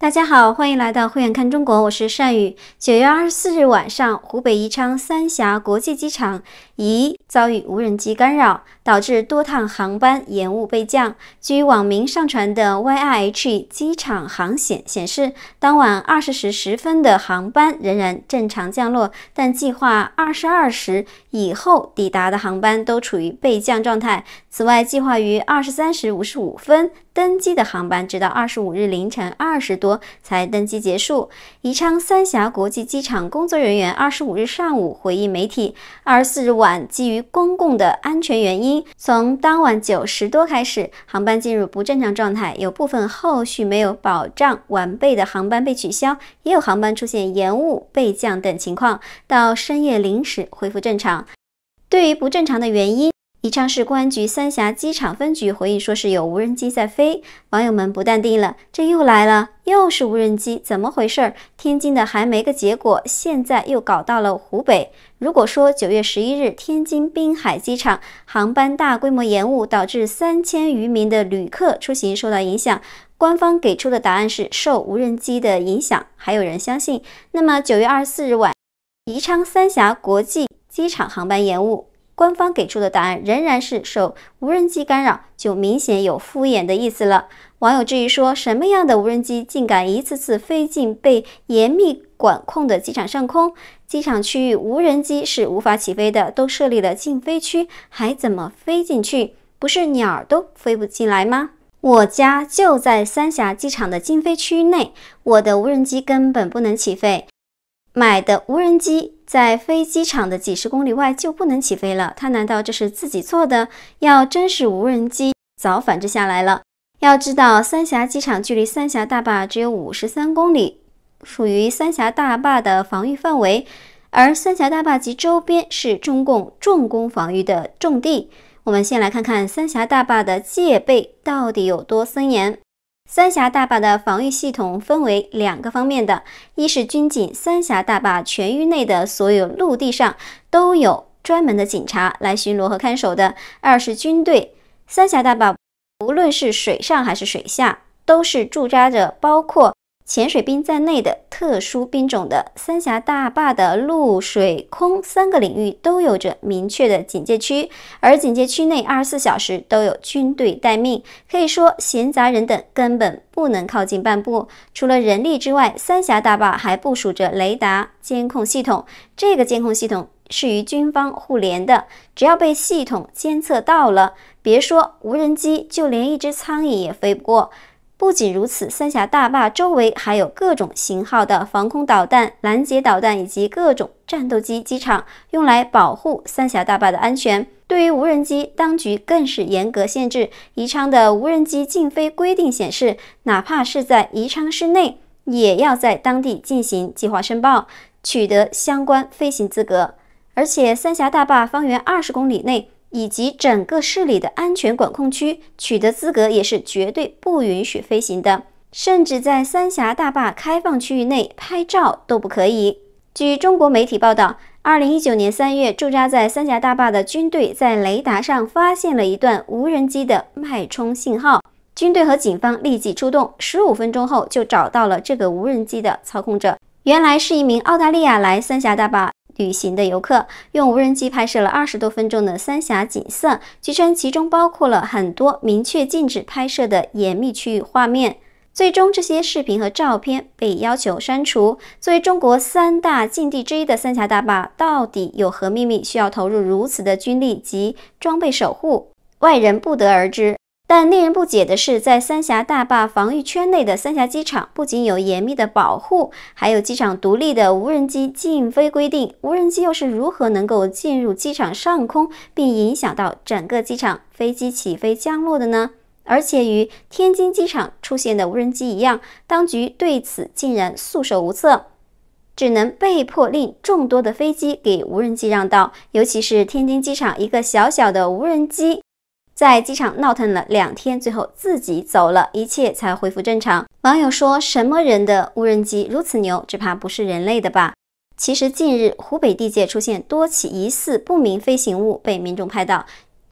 大家好，欢迎来到慧眼看中国，我是单宇。九月二十四日晚上，湖北宜昌三峡国际机场疑遭遇无人机干扰，导致多趟航班延误备降。据网民上传的 YIH 机场航显显示，当晚二十时十分的航班仍然正常降落，但计划二十二时以后抵达的航班都处于备降状态。此外，计划于二十三时五十五分。登机的航班直到二十五日凌晨二十多才登机结束。宜昌三峡国际机场工作人员二十五日上午回应媒体，二十四日晚基于公共的安全原因，从当晚九时多开始，航班进入不正常状态，有部分后续没有保障晚备的航班被取消，也有航班出现延误、备降等情况，到深夜零时恢复正常。对于不正常的原因。宜昌市公安局三峡机场分局回应说是有无人机在飞，网友们不淡定了，这又来了，又是无人机，怎么回事？天津的还没个结果，现在又搞到了湖北。如果说九月十一日天津滨海机场航班大规模延误，导致三千余名的旅客出行受到影响，官方给出的答案是受无人机的影响，还有人相信。那么九月二十四日晚，宜昌三峡国际机场航班延误。官方给出的答案仍然是受无人机干扰，就明显有敷衍的意思了。网友质疑说，什么样的无人机竟敢一次次飞进被严密管控的机场上空？机场区域无人机是无法起飞的，都设立了禁飞区，还怎么飞进去？不是鸟都飞不进来吗？我家就在三峡机场的禁飞区内，我的无人机根本不能起飞，买的无人机。在飞机场的几十公里外就不能起飞了，他难道这是自己做的？要真是无人机，早反制下来了。要知道，三峡机场距离三峡大坝只有五十三公里，属于三峡大坝的防御范围，而三峡大坝及周边是中共重工防御的重地。我们先来看看三峡大坝的戒备到底有多森严。三峡大坝的防御系统分为两个方面的：一是军警，三峡大坝全域内的所有陆地上都有专门的警察来巡逻和看守的；二是军队，三峡大坝无论是水上还是水下，都是驻扎着，包括。潜水兵在内的特殊兵种的三峡大坝的陆、水、空三个领域都有着明确的警戒区，而警戒区内二十四小时都有军队待命，可以说闲杂人等根本不能靠近半步。除了人力之外，三峡大坝还部署着雷达监控系统，这个监控系统是与军方互联的，只要被系统监测到了，别说无人机，就连一只苍蝇也飞不过。不仅如此，三峡大坝周围还有各种型号的防空导弹、拦截导弹以及各种战斗机机场，用来保护三峡大坝的安全。对于无人机，当局更是严格限制。宜昌的无人机禁飞规定显示，哪怕是在宜昌市内，也要在当地进行计划申报，取得相关飞行资格。而且，三峡大坝方圆二十公里内。以及整个市里的安全管控区，取得资格也是绝对不允许飞行的，甚至在三峡大坝开放区域内拍照都不可以。据中国媒体报道，二零一九年三月，驻扎在三峡大坝的军队在雷达上发现了一段无人机的脉冲信号，军队和警方立即出动，十五分钟后就找到了这个无人机的操控者，原来是一名澳大利亚来三峡大坝。旅行的游客用无人机拍摄了二十多分钟的三峡景色，据称其中包括了很多明确禁止拍摄的严密区域画面。最终，这些视频和照片被要求删除。作为中国三大禁地之一的三峡大坝，到底有何秘密需要投入如此的军力及装备守护？外人不得而知。但令人不解的是，在三峡大坝防御圈内的三峡机场不仅有严密的保护，还有机场独立的无人机禁飞规定。无人机又是如何能够进入机场上空并影响到整个机场飞机起飞降落的呢？而且与天津机场出现的无人机一样，当局对此竟然束手无策，只能被迫令众多的飞机给无人机让道，尤其是天津机场一个小小的无人机。在机场闹腾了两天，最后自己走了，一切才恢复正常。网友说：“什么人的无人机如此牛？只怕不是人类的吧？”其实近日湖北地界出现多起疑似不明飞行物，被民众拍到。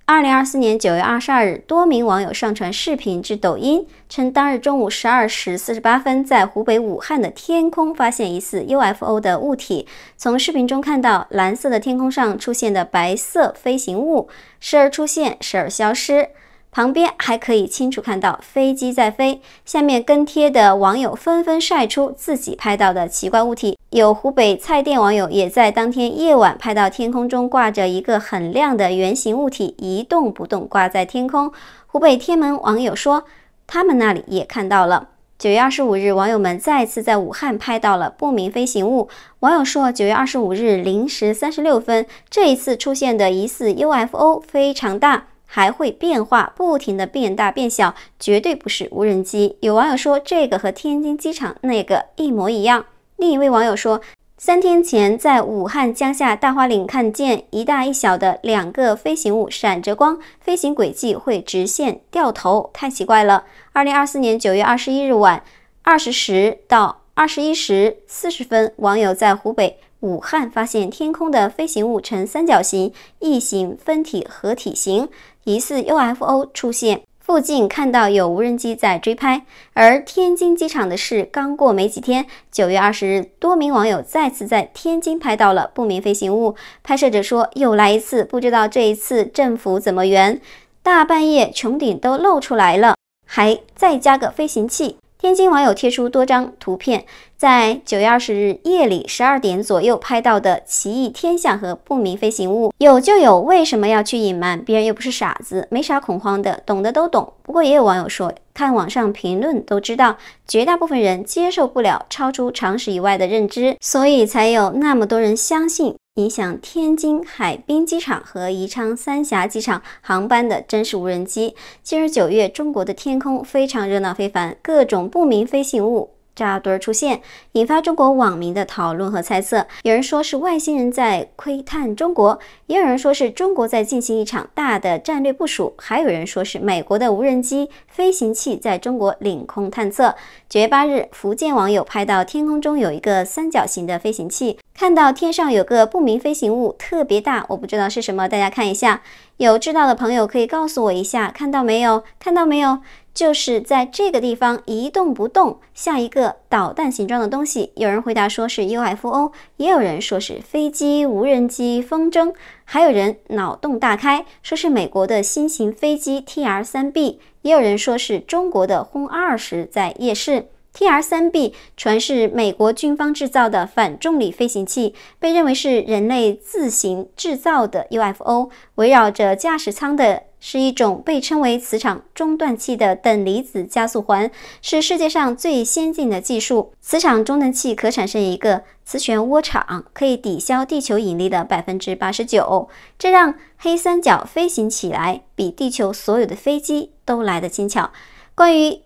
二零二四年九月二十二日，多名网友上传视频至抖音，称当日中午十二时四十八分，在湖北武汉的天空发现疑似 UFO 的物体。从视频中看到，蓝色的天空上出现的白色飞行物，时而出现，时而消失。旁边还可以清楚看到飞机在飞。下面跟帖的网友纷纷晒出自己拍到的奇怪物体。有湖北蔡甸网友也在当天夜晚拍到天空中挂着一个很亮的圆形物体，一动不动挂在天空。湖北天门网友说，他们那里也看到了。九月二十五日，网友们再次在武汉拍到了不明飞行物。网友说，九月二十五日零时三十六分，这一次出现的疑似 UFO 非常大。还会变化，不停地变大变小，绝对不是无人机。有网友说，这个和天津机场那个一模一样。另一位网友说，三天前在武汉江夏大花岭看见一大一小的两个飞行物，闪着光，飞行轨迹会直线掉头，太奇怪了。二零二四年九月二十一日晚二十时到二十一时四十分，网友在湖北武汉发现天空的飞行物呈三角形、异形分体合体型。疑似 UFO 出现，附近看到有无人机在追拍。而天津机场的事刚过没几天，九月二十日，多名网友再次在天津拍到了不明飞行物。拍摄者说又来一次，不知道这一次政府怎么圆。大半夜穹顶都露出来了，还再加个飞行器。天津网友贴出多张图片，在九月二十日夜里十二点左右拍到的奇异天象和不明飞行物。有就有，为什么要去隐瞒？别人又不是傻子，没啥恐慌的，懂的都懂。不过也有网友说，看网上评论都知道，绝大部分人接受不了超出常识以外的认知，所以才有那么多人相信。影响天津海滨机场和宜昌三峡机场航班的真实无人机。近日九月，中国的天空非常热闹非凡，各种不明飞行物。扎堆出现，引发中国网民的讨论和猜测。有人说是外星人在窥探中国，也有人说是中国在进行一场大的战略部署，还有人说是美国的无人机飞行器在中国领空探测。九月八日，福建网友拍到天空中有一个三角形的飞行器，看到天上有个不明飞行物，特别大，我不知道是什么，大家看一下，有知道的朋友可以告诉我一下，看到没有？看到没有？就是在这个地方一动不动，像一个导弹形状的东西。有人回答说是 UFO，也有人说是飞机、无人机、风筝，还有人脑洞大开说是美国的新型飞机 TR 三 B，也有人说是中国的轰二十在夜市。TR 三 B 传是美国军方制造的反重力飞行器，被认为是人类自行制造的 UFO，围绕着驾驶舱的。是一种被称为磁场中断器的等离子加速环，是世界上最先进的技术。磁场中断器可产生一个磁漩涡场，可以抵消地球引力的百分之八十九，这让黑三角飞行起来比地球所有的飞机都来得轻巧。关于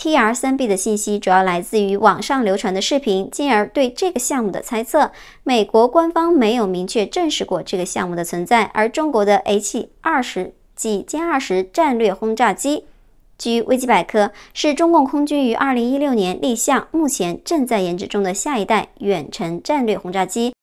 TR3B 的信息主要来自于网上流传的视频，进而对这个项目的猜测。美国官方没有明确证实过这个项目的存在，而中国的 H 二十。即歼二十战略轰炸机，据维基百科，是中共空军于二零一六年立项，目前正在研制中的下一代远程战略轰炸机，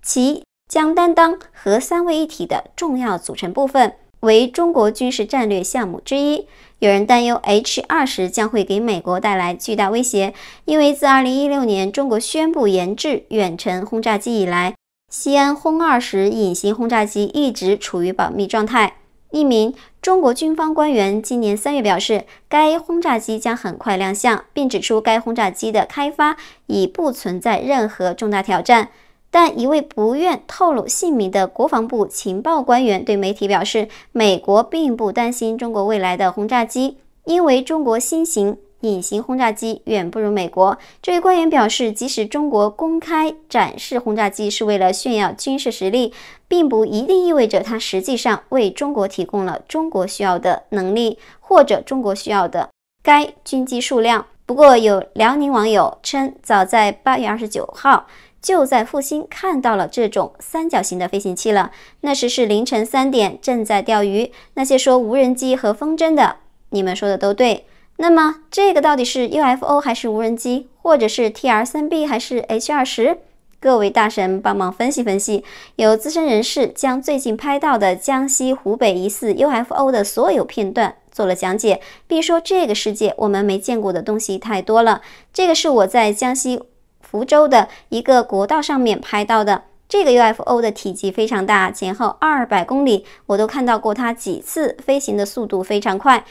其将担当核三位一体的重要组成部分，为中国军事战略项目之一。有人担忧 H 二十将会给美国带来巨大威胁，因为自二零一六年中国宣布研制远程轰炸机以来，西安轰二十隐形轰炸机一直处于保密状态。一名中国军方官员今年三月表示，该轰炸机将很快亮相，并指出该轰炸机的开发已不存在任何重大挑战。但一位不愿透露姓名的国防部情报官员对媒体表示，美国并不担心中国未来的轰炸机，因为中国新型。隐形轰炸机远不如美国。这位官员表示，即使中国公开展示轰炸机是为了炫耀军事实力，并不一定意味着它实际上为中国提供了中国需要的能力或者中国需要的该军机数量。不过，有辽宁网友称，早在八月二十九号就在阜新看到了这种三角形的飞行器了。那时是凌晨三点，正在钓鱼。那些说无人机和风筝的，你们说的都对。那么这个到底是 UFO 还是无人机，或者是 T R 三 B 还是 H 二十？各位大神帮忙分析分析。有资深人士将最近拍到的江西、湖北疑似 UFO 的所有片段做了讲解，并说这个世界我们没见过的东西太多了。这个是我在江西福州的一个国道上面拍到的，这个 UFO 的体积非常大，前后二百公里，我都看到过它几次飞行的速度非常快。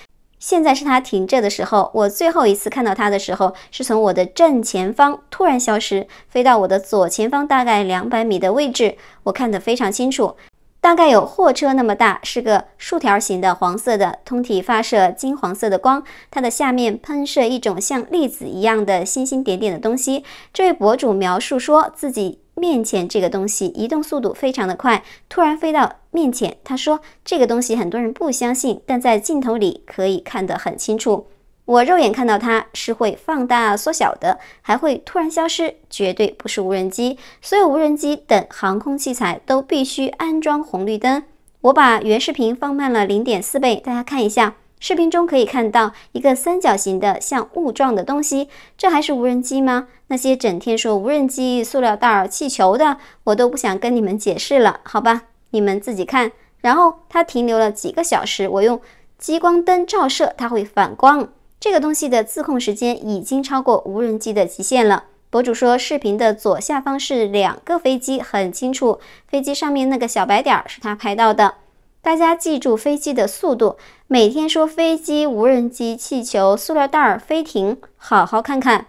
现在是它停着的时候，我最后一次看到它的时候，是从我的正前方突然消失，飞到我的左前方大概两百米的位置，我看得非常清楚，大概有货车那么大，是个竖条形的黄色的，通体发射金黄色的光，它的下面喷射一种像粒子一样的星星点点的东西。这位博主描述说自己。面前这个东西移动速度非常的快，突然飞到面前。他说这个东西很多人不相信，但在镜头里可以看得很清楚。我肉眼看到它是会放大缩小的，还会突然消失，绝对不是无人机。所有无人机等航空器材都必须安装红绿灯。我把原视频放慢了零点四倍，大家看一下。视频中可以看到一个三角形的像雾状的东西，这还是无人机吗？那些整天说无人机、塑料袋、气球的，我都不想跟你们解释了，好吧？你们自己看。然后它停留了几个小时，我用激光灯照射，它会反光。这个东西的自控时间已经超过无人机的极限了。博主说，视频的左下方是两个飞机，很清楚，飞机上面那个小白点是他拍到的。大家记住飞机的速度。每天说飞机、无人机、气球、塑料袋儿、飞艇，好好看看，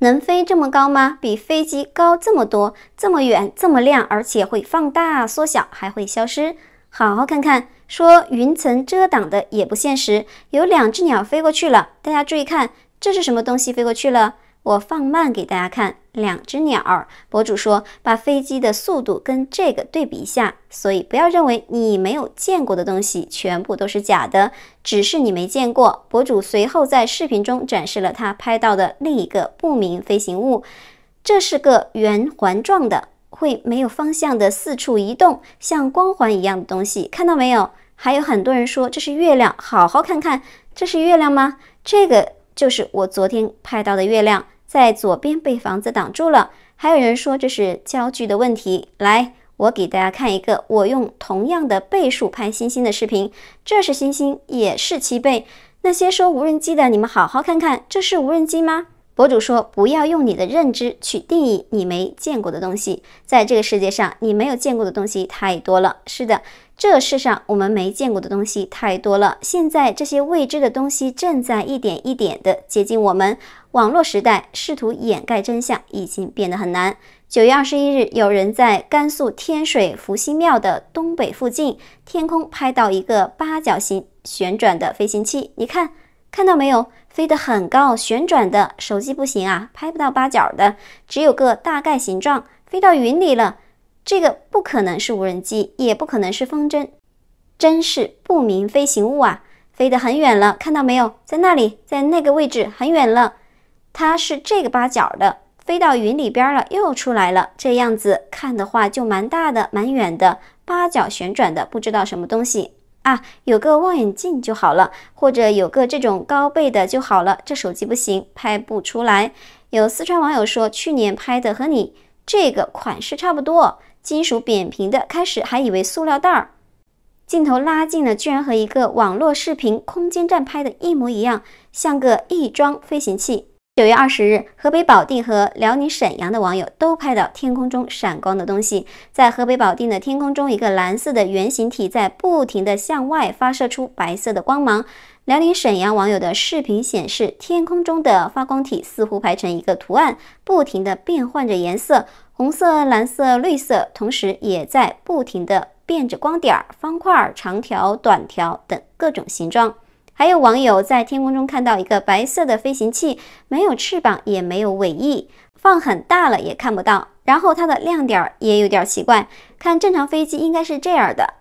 能飞这么高吗？比飞机高这么多，这么远，这么亮，而且会放大、缩小，还会消失，好好看看。说云层遮挡的也不现实，有两只鸟飞过去了，大家注意看，这是什么东西飞过去了？我放慢给大家看两只鸟儿，博主说把飞机的速度跟这个对比一下，所以不要认为你没有见过的东西全部都是假的，只是你没见过。博主随后在视频中展示了他拍到的另一个不明飞行物，这是个圆环状的，会没有方向的四处移动，像光环一样的东西，看到没有？还有很多人说这是月亮，好好看看，这是月亮吗？这个。就是我昨天拍到的月亮，在左边被房子挡住了。还有人说这是焦距的问题。来，我给大家看一个我用同样的倍数拍星星的视频。这是星星，也是七倍。那些说无人机的，你们好好看看，这是无人机吗？博主说，不要用你的认知去定义你没见过的东西。在这个世界上，你没有见过的东西太多了。是的。这世上我们没见过的东西太多了，现在这些未知的东西正在一点一点的接近我们。网络时代试图掩盖真相已经变得很难。九月二十一日，有人在甘肃天水伏羲庙的东北附近天空拍到一个八角形旋转的飞行器，你看看到没有？飞得很高，旋转的，手机不行啊，拍不到八角的，只有个大概形状，飞到云里了。这个不可能是无人机，也不可能是风筝，真是不明飞行物啊！飞得很远了，看到没有？在那里，在那个位置，很远了。它是这个八角的，飞到云里边了，又出来了。这样子看的话，就蛮大的，蛮远的，八角旋转的，不知道什么东西啊。有个望远镜就好了，或者有个这种高倍的就好了。这手机不行，拍不出来。有四川网友说，去年拍的和你这个款式差不多。金属扁平的，开始还以为塑料袋儿，镜头拉近了，居然和一个网络视频空间站拍的一模一样，像个翼装飞行器。九月二十日，河北保定和辽宁沈阳的网友都拍到天空中闪光的东西。在河北保定的天空中，一个蓝色的圆形体在不停地向外发射出白色的光芒。辽宁沈阳网友的视频显示，天空中的发光体似乎排成一个图案，不停地变换着颜色，红色、蓝色、绿色，同时也在不停地变着光点儿、方块、长条、短条等各种形状。还有网友在天空中看到一个白色的飞行器，没有翅膀也没有尾翼，放很大了也看不到。然后它的亮点儿也有点奇怪，看正常飞机应该是这样的，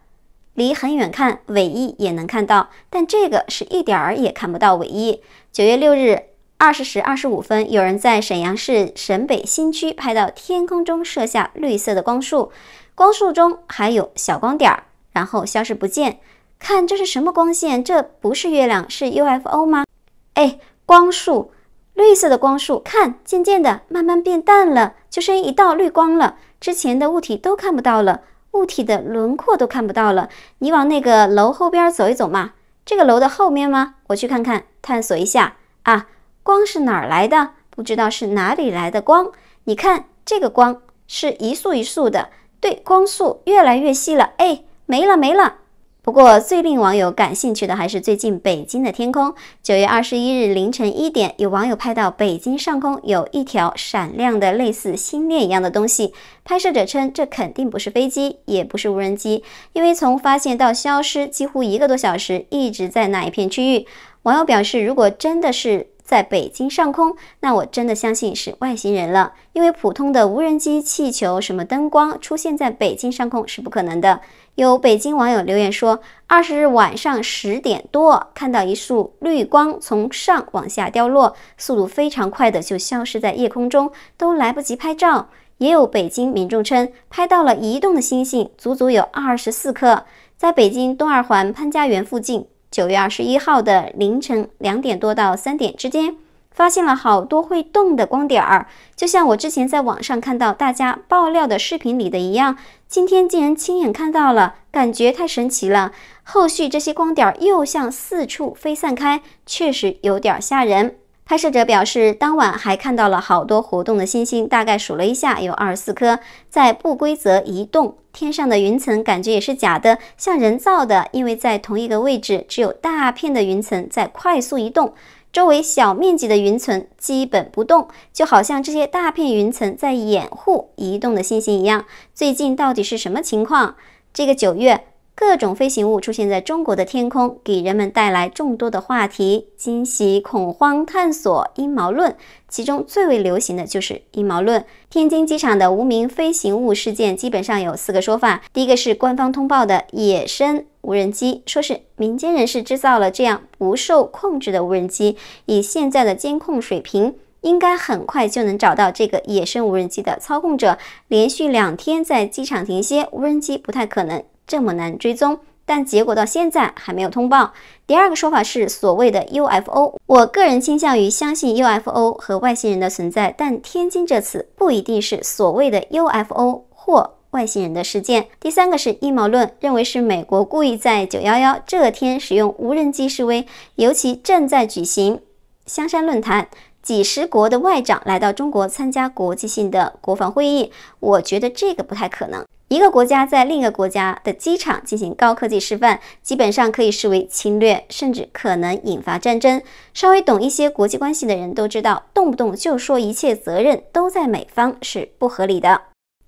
离很远看尾翼也能看到，但这个是一点儿也看不到尾翼。九月六日二十时二十五分，有人在沈阳市沈北新区拍到天空中射下绿色的光束，光束中还有小光点儿，然后消失不见。看，这是什么光线？这不是月亮，是 UFO 吗？哎，光束，绿色的光束。看，渐渐的，慢慢变淡了，就剩一道绿光了。之前的物体都看不到了，物体的轮廓都看不到了。你往那个楼后边走一走嘛，这个楼的后面吗？我去看看，探索一下啊。光是哪儿来的？不知道是哪里来的光。你看，这个光是一束一束的。对，光束越来越细了。哎，没了，没了。不过，最令网友感兴趣的还是最近北京的天空。九月二十一日凌晨一点，有网友拍到北京上空有一条闪亮的、类似星链一样的东西。拍摄者称，这肯定不是飞机，也不是无人机，因为从发现到消失，几乎一个多小时一直在那一片区域。网友表示，如果真的是在北京上空，那我真的相信是外星人了，因为普通的无人机、气球、什么灯光出现在北京上空是不可能的。有北京网友留言说，二十日晚上十点多看到一束绿光从上往下掉落，速度非常快的就消失在夜空中，都来不及拍照。也有北京民众称拍到了移动的星星，足足有二十四颗，在北京东二环潘家园附近，九月二十一号的凌晨两点多到三点之间。发现了好多会动的光点儿，就像我之前在网上看到大家爆料的视频里的一样。今天竟然亲眼看到了，感觉太神奇了。后续这些光点儿又向四处飞散开，确实有点吓人。拍摄者表示，当晚还看到了好多活动的星星，大概数了一下，有二十四颗在不规则移动。天上的云层感觉也是假的，像人造的，因为在同一个位置只有大片的云层在快速移动。周围小面积的云层基本不动，就好像这些大片云层在掩护移动的星星一样。最近到底是什么情况？这个九月。各种飞行物出现在中国的天空，给人们带来众多的话题、惊喜、恐慌、探索、阴谋论。其中最为流行的就是阴谋论。天津机场的无名飞行物事件，基本上有四个说法。第一个是官方通报的野生无人机，说是民间人士制造了这样不受控制的无人机。以现在的监控水平，应该很快就能找到这个野生无人机的操控者。连续两天在机场停歇，无人机不太可能。这么难追踪，但结果到现在还没有通报。第二个说法是所谓的 UFO，我个人倾向于相信 UFO 和外星人的存在，但天津这次不一定是所谓的 UFO 或外星人的事件。第三个是阴谋论，认为是美国故意在九幺幺这天使用无人机示威，尤其正在举行香山论坛，几十国的外长来到中国参加国际性的国防会议，我觉得这个不太可能。一个国家在另一个国家的机场进行高科技示范，基本上可以视为侵略，甚至可能引发战争。稍微懂一些国际关系的人都知道，动不动就说一切责任都在美方是不合理的。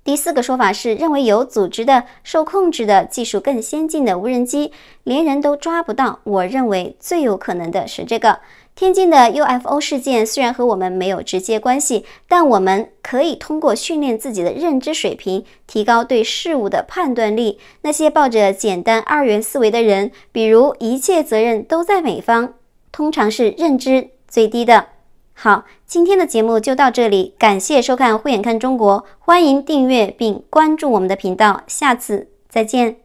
第四个说法是认为有组织的、受控制的技术更先进的无人机连人都抓不到。我认为最有可能的是这个。天津的 UFO 事件虽然和我们没有直接关系，但我们可以通过训练自己的认知水平，提高对事物的判断力。那些抱着简单二元思维的人，比如一切责任都在美方，通常是认知最低的。好，今天的节目就到这里，感谢收看《慧眼看中国》，欢迎订阅并关注我们的频道，下次再见。